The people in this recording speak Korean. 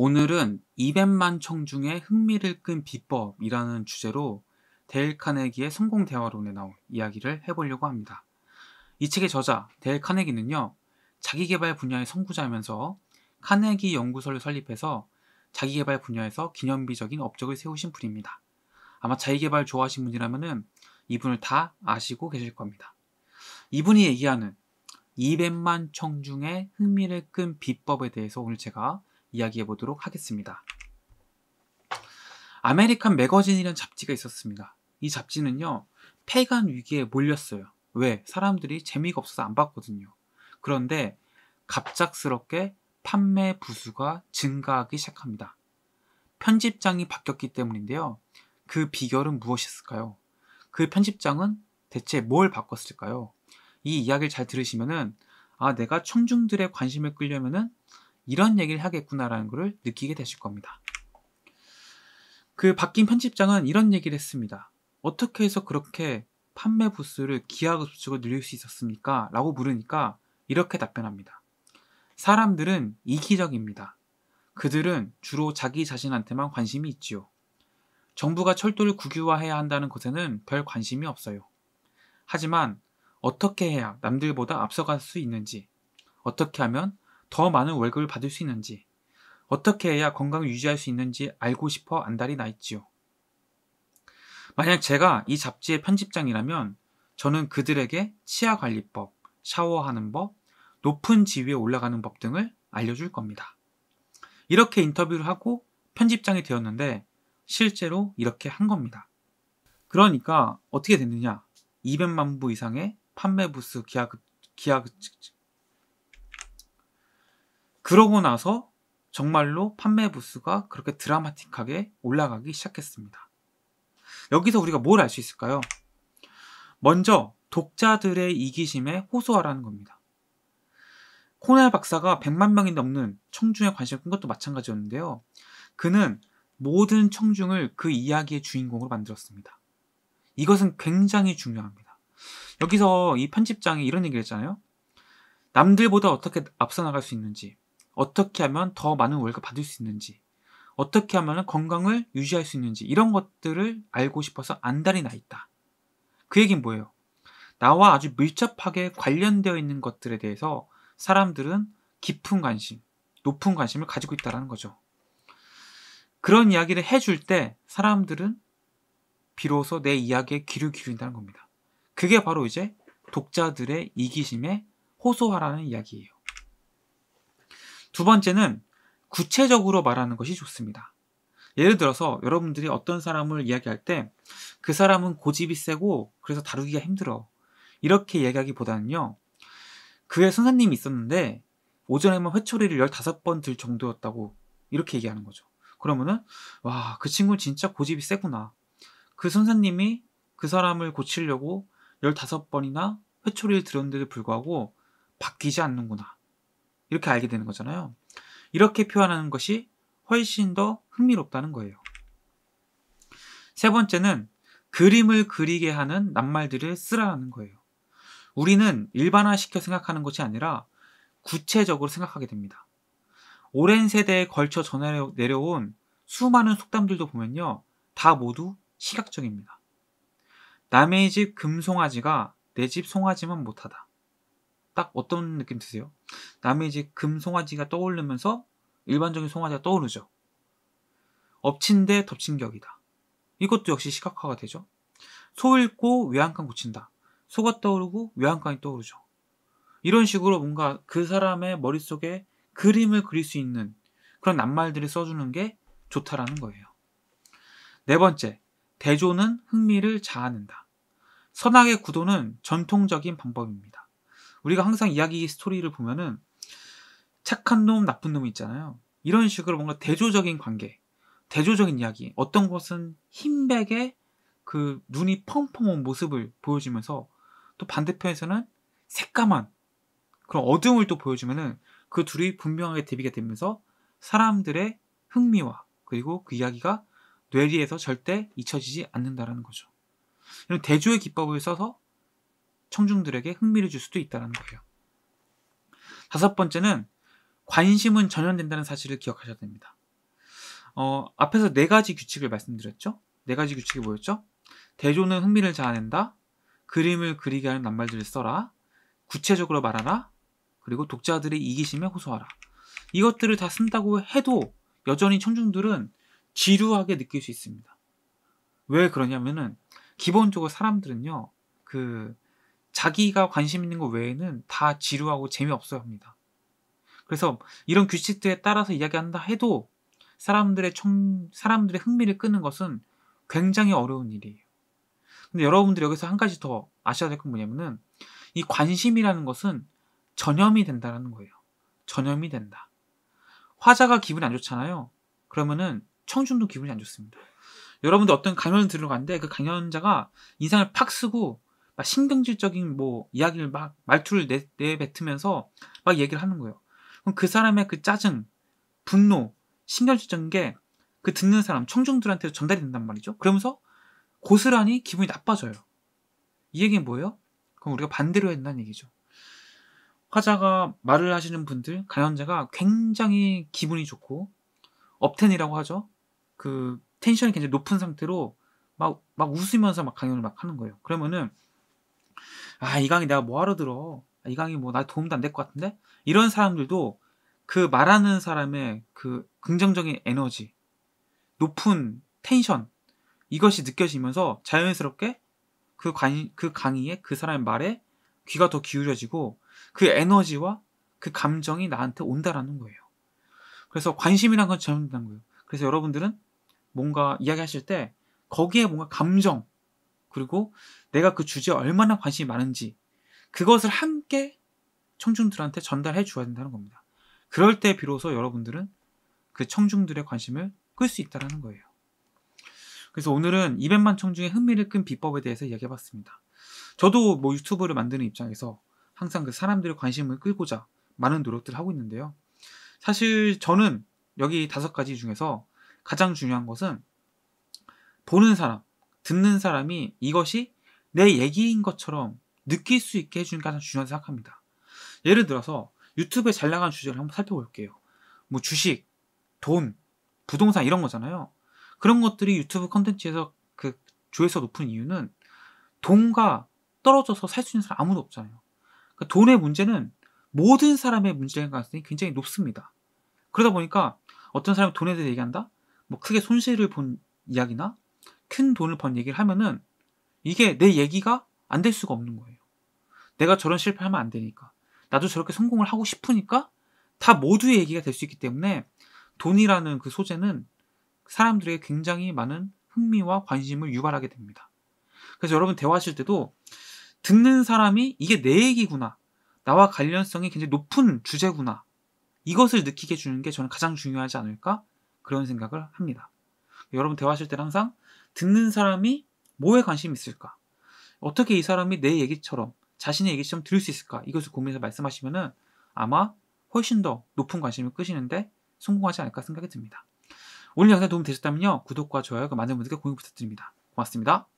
오늘은 200만 청중의 흥미를 끈 비법이라는 주제로 데일 카네기의 성공 대화론에 나온 이야기를 해보려고 합니다. 이 책의 저자 데일 카네기는요, 자기개발 분야의 선구자면서 카네기 연구소를 설립해서 자기개발 분야에서 기념비적인 업적을 세우신 분입니다. 아마 자기개발 좋아하신 분이라면 이분을 다 아시고 계실 겁니다. 이분이 얘기하는 200만 청중의 흥미를 끈 비법에 대해서 오늘 제가 이야기해 보도록 하겠습니다. 아메리칸 매거진이라는 잡지가 있었습니다. 이 잡지는요, 폐간 위기에 몰렸어요. 왜? 사람들이 재미가 없어서 안 봤거든요. 그런데 갑작스럽게 판매 부수가 증가하기 시작합니다. 편집장이 바뀌었기 때문인데요. 그 비결은 무엇이었을까요? 그 편집장은 대체 뭘 바꿨을까요? 이 이야기를 잘 들으시면은 아 내가 청중들의 관심을 끌려면은 이런 얘기를 하겠구나라는 것을 느끼게 되실 겁니다. 그 바뀐 편집장은 이런 얘기를 했습니다. 어떻게 해서 그렇게 판매 부수를 기하급수적으로 늘릴 수 있었습니까? 라고 물으니까 이렇게 답변합니다. 사람들은 이기적입니다. 그들은 주로 자기 자신한테만 관심이 있지요. 정부가 철도를 국유화해야 한다는 것에는 별 관심이 없어요. 하지만 어떻게 해야 남들보다 앞서갈 수 있는지, 어떻게 하면 더 많은 월급을 받을 수 있는지, 어떻게 해야 건강을 유지할 수 있는지 알고 싶어 안달이 나 있지요. 만약 제가 이 잡지의 편집장이라면 저는 그들에게 치아 관리법, 샤워하는 법, 높은 지위에 올라가는 법 등을 알려줄 겁니다. 이렇게 인터뷰를 하고 편집장이 되었는데 실제로 이렇게 한 겁니다. 그러니까 어떻게 됐느냐? 200만 부 이상의 판매 부스 기하 급 기하 급 그러고 나서 정말로 판매 부수가 그렇게 드라마틱하게 올라가기 시작했습니다. 여기서 우리가 뭘 알 수 있을까요? 먼저 독자들의 이기심에 호소하라는 겁니다. 코넬 박사가 100만 명이 넘는 청중에 관심을 끈 것도 마찬가지였는데요. 그는 모든 청중을 그 이야기의 주인공으로 만들었습니다. 이것은 굉장히 중요합니다. 여기서 이 편집장이 이런 얘기를 했잖아요. 남들보다 어떻게 앞서 나갈 수 있는지, 어떻게 하면 더 많은 월급 받을 수 있는지, 어떻게 하면 건강을 유지할 수 있는지 이런 것들을 알고 싶어서 안달이 나 있다. 그 얘기는 뭐예요? 나와 아주 밀접하게 관련되어 있는 것들에 대해서 사람들은 깊은 관심, 높은 관심을 가지고 있다는 거죠. 그런 이야기를 해줄 때 사람들은 비로소 내 이야기에 귀를 기울인다는 겁니다. 그게 바로 이제 독자들의 이기심에 호소하라는 이야기예요. 두 번째는 구체적으로 말하는 것이 좋습니다. 예를 들어서 여러분들이 어떤 사람을 이야기할 때 그 사람은 고집이 세고 그래서 다루기가 힘들어. 이렇게 이야기하기보다는요. 그의 선생님이 있었는데 오전에만 뭐 회초리를 15번 들 정도였다고 이렇게 얘기하는 거죠. 그러면은 와, 그 친구는 진짜 고집이 세구나. 그 선생님이 그 사람을 고치려고 15번이나 회초리를 들었는데도 불구하고 바뀌지 않는구나. 이렇게 알게 되는 거잖아요. 이렇게 표현하는 것이 훨씬 더 흥미롭다는 거예요. 세 번째는 그림을 그리게 하는 낱말들을 쓰라는 거예요. 우리는 일반화시켜 생각하는 것이 아니라 구체적으로 생각하게 됩니다. 오랜 세대에 걸쳐 전해 내려온 수많은 속담들도 보면요. 다 모두 시각적입니다. 남의 집 금송아지가 내 집 송아지만 못하다. 딱 어떤 느낌 드세요? 남의 이제 금 송아지가 떠오르면서 일반적인 송아지가 떠오르죠. 엎친데 덮친 격이다. 이것도 역시 시각화가 되죠. 소 읽고 외양간 고친다. 소가 떠오르고 외양간이 떠오르죠. 이런 식으로 뭔가 그 사람의 머릿속에 그림을 그릴 수 있는 그런 낱말들을 써주는 게 좋다라는 거예요. 네 번째, 대조는 흥미를 자아낸다. 선악의 구도는 전통적인 방법입니다. 우리가 항상 이야기 스토리를 보면은 착한 놈, 나쁜 놈이 있잖아요. 이런 식으로 뭔가 대조적인 관계, 대조적인 이야기. 어떤 것은 흰백의그 눈이 펑펑 온 모습을 보여주면서 또 반대편에서는 새까만 그런 어둠을 또 보여주면은 그 둘이 분명하게 대비가 되면서 사람들의 흥미와 그리고 그 이야기가 뇌리에서 절대 잊혀지지 않는다라는 거죠. 이런 대조의 기법을 써서 청중들에게 흥미를 줄 수도 있다는 거예요. 다섯 번째는 관심은 전염된다는 사실을 기억하셔야 됩니다. 어, 앞에서 네 가지 규칙을 말씀드렸죠? 네 가지 규칙이 뭐였죠? 대조는 흥미를 자아낸다. 그림을 그리게 하는 낱말들을 써라. 구체적으로 말하라. 그리고 독자들의 이기심에 호소하라. 이것들을 다 쓴다고 해도 여전히 청중들은 지루하게 느낄 수 있습니다. 왜 그러냐면은 기본적으로 사람들은요. 그 자기가 관심 있는 것 외에는 다 지루하고 재미없어 합니다. 그래서 이런 규칙들에 따라서 이야기한다 해도 사람들의 청, 사람들의 흥미를 끄는 것은 굉장히 어려운 일이에요. 근데 여러분들 여기서 한 가지 더 아셔야 될 건 뭐냐면은 이 관심이라는 것은 전염이 된다라는 거예요. 전염이 된다. 화자가 기분이 안 좋잖아요. 그러면은 청중도 기분이 안 좋습니다. 여러분들 어떤 강연을 들으러 갔는데 그 강연자가 인상을 팍 쓰고 막 신경질적인 뭐 이야기를 막 말투를 내, 내뱉으면서 막 얘기를 하는 거예요. 그럼 그 사람의 그 짜증, 분노, 신경질적인 게 그 듣는 사람, 청중들한테 전달이 된단 말이죠. 그러면서 고스란히 기분이 나빠져요. 이 얘기는 뭐예요? 그럼 우리가 반대로 했야다는 얘기죠. 화자가 말을 하시는 분들, 가연자가 굉장히 기분이 좋고 업텐이라고 하죠. 그 텐션이 굉장히 높은 상태로 막, 막 웃으면서 막 강연을 막 하는 거예요. 그러면은 아, 이 강의 내가 뭐하러 들어? 이 강의 뭐 나 도움도 안 될 것 같은데? 이런 사람들도 그 말하는 사람의 그 긍정적인 에너지, 높은 텐션, 이것이 느껴지면서 자연스럽게 그, 관, 그 강의에 그 사람의 말에 귀가 더 기울여지고 그 에너지와 그 감정이 나한테 온다라는 거예요. 그래서 관심이란 건잘 다는 거예요. 그래서 여러분들은 뭔가 이야기하실 때 거기에 뭔가 감정, 그리고 내가 그 주제에 얼마나 관심이 많은지 그것을 함께 청중들한테 전달해 줘야 된다는 겁니다. 그럴 때 비로소 여러분들은 그 청중들의 관심을 끌 수 있다는 거예요. 그래서 오늘은 200만 청중의 흥미를 끈 비법에 대해서 이야기해 봤습니다. 저도 뭐 유튜브를 만드는 입장에서 항상 그 사람들의 관심을 끌고자 많은 노력들을 하고 있는데요. 사실 저는 여기 다섯 가지 중에서 가장 중요한 것은 보는 사람, 듣는 사람이 이것이 내 얘기인 것처럼 느낄 수 있게 해주는 게 가장 중요한 생각합니다. 예를 들어서 유튜브에 잘 나가는 주제를 한번 살펴볼게요. 뭐 주식, 돈, 부동산 이런 거잖아요. 그런 것들이 유튜브 컨텐츠에서 그 조회수가 높은 이유는 돈과 떨어져서 살 수 있는 사람 아무도 없잖아요. 그러니까 돈의 문제는 모든 사람의 문제인 가능성이 굉장히 높습니다. 그러다 보니까 어떤 사람이 돈에 대해 얘기한다? 뭐 크게 손실을 본 이야기나 큰 돈을 번 얘기를 하면은 이게 내 얘기가 안 될 수가 없는 거예요. 내가 저런 실패하면 안 되니까. 나도 저렇게 성공을 하고 싶으니까 다 모두의 얘기가 될 수 있기 때문에 돈이라는 그 소재는 사람들에게 굉장히 많은 흥미와 관심을 유발하게 됩니다. 그래서 여러분 대화하실 때도 듣는 사람이 이게 내 얘기구나. 나와 관련성이 굉장히 높은 주제구나. 이것을 느끼게 주는게 저는 가장 중요하지 않을까? 그런 생각을 합니다. 여러분 대화하실 때 항상 듣는 사람이 뭐에 관심이 있을까? 어떻게 이 사람이 내 얘기처럼 자신의 얘기처럼 들을 수 있을까? 이것을 고민해서 말씀하시면은 아마 훨씬 더 높은 관심을 끄시는데 성공하지 않을까 생각이 듭니다. 오늘 영상 도움 되셨다면요. 구독과 좋아요, 많은 분들께 공유 부탁드립니다. 고맙습니다.